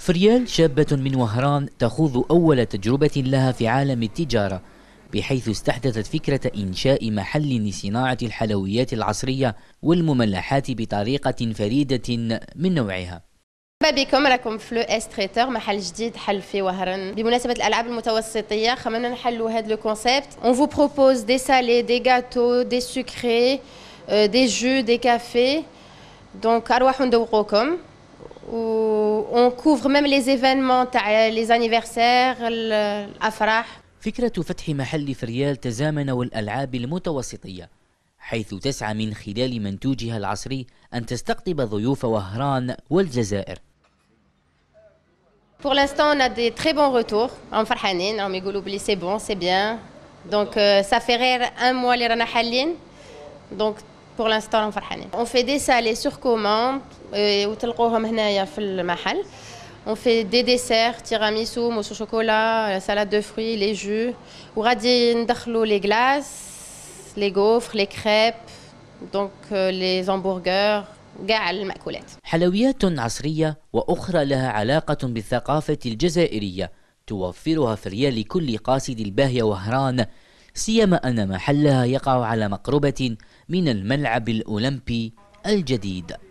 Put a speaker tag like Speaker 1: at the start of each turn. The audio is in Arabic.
Speaker 1: فريال شابة من وهران تخوض أول تجربة لها في عالم التجارة بحيث استحدثت فكرة إنشاء محل لصناعة الحلويات العصرية والمملحات بطريقة فريدة من نوعها
Speaker 2: مرحبا بكم راكم في لو اس تريتور محل جديد حل في وهران بمناسبه الالعاب المتوسطيه خمنا نحلوا هذا لو كونسيبت اون فو بروبوز دي سالي دي غاتو دي سوكري دي جو دي كافي دونك ارواحوا ندوقوكم وون كوفر ميم لي زيفينمون تاع لي انيفرسير الافراح
Speaker 1: فكرة فتح محل فريال تزامن والألعاب المتوسطية حيث تسعى من خلال منتوجها العصري أن تستقطب ضيوف وهران والجزائر
Speaker 2: Pour l'instant, on a des très bons retours. On فرحانين راهم يقولوا بلي سي بون سي بيان دونك سا في غير ان موا اللي رانا حالين دونك بور لانستون راهم فرحانين اون في دي سالي سور كوموند وتلقوهم هنايا في المحل اون في دي ديسير تيراميسو موس شوكولا سالاد دو فروي لي جو وغادي ندخلوا لي غلاس لي غوفر لي كريب دونك لي زامبورغر كاع المأكولات.
Speaker 1: حلويات عصرية وأخرى لها علاقة بالثقافة الجزائرية توفرها فريال كل قاصد الباهية وهران سيما أن محلها يقع على مقربة من الملعب الأولمبي الجديد